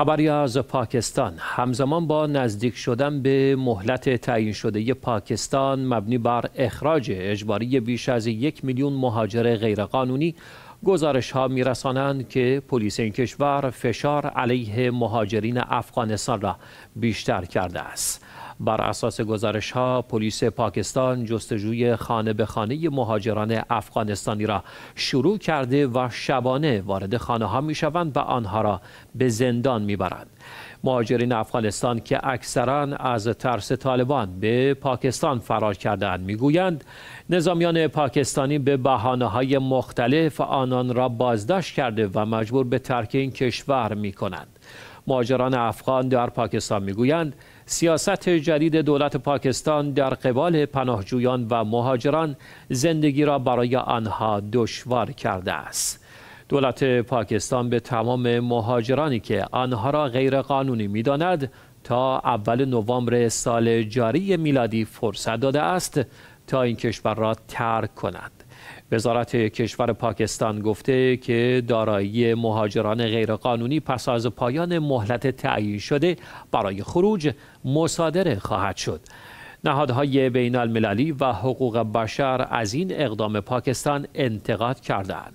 خبری از پاکستان همزمان با نزدیک شدن به مهلت تعیین شده پاکستان مبنی بر اخراج اجباری بیش از یک میلیون مهاجر غیرقانونی گزارش ها میرسانند که پلیس این کشور فشار علیه مهاجرین افغانستان را بیشتر کرده است بر اساس گزارش ها پلیس پاکستان جستجوی خانه به خانه مهاجران افغانستانی را شروع کرده و شبانه وارد خانه ها می شوند و آنها را به زندان می برند. مهاجرین افغانستان که اکثرا از ترس طالبان به پاکستان فرار کردند میگویند نظامیان پاکستانی به بحانه های مختلف آنان را بازداشت کرده و مجبور به ترک این کشور می کنند. مهاجران افغان در پاکستان میگویند سیاست جدید دولت پاکستان در قبال پناهجویان و مهاجران زندگی را برای آنها دشوار کرده است دولت پاکستان به تمام مهاجرانی که آنها را غیرقانونی میداند تا اول نوامبر سال جاری میلادی فرصت داده است تا این کشور را ترک کند وزارت کشور پاکستان گفته که دارایی مهاجران غیرقانونی پس از پایان مهلت تعیین شده برای خروج مصادره خواهد شد. نهادهای بین المللی و حقوق بشر از این اقدام پاکستان انتقاد کردند.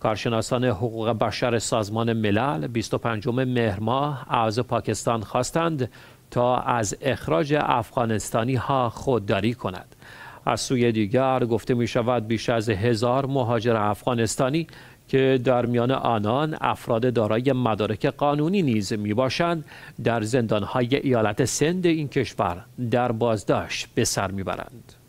کارشناسان حقوق بشر سازمان ملل 25 مهر ماه از پاکستان خواستند تا از اخراج افغانستانی ها خودداری کند. از سوی دیگر گفته می شود بیش از هزار مهاجر افغانستانی که در میان آنان افراد دارای مدارک قانونی نیز می باشند در زندانهای ایالت سند این کشور در بازداشت به سر می برند.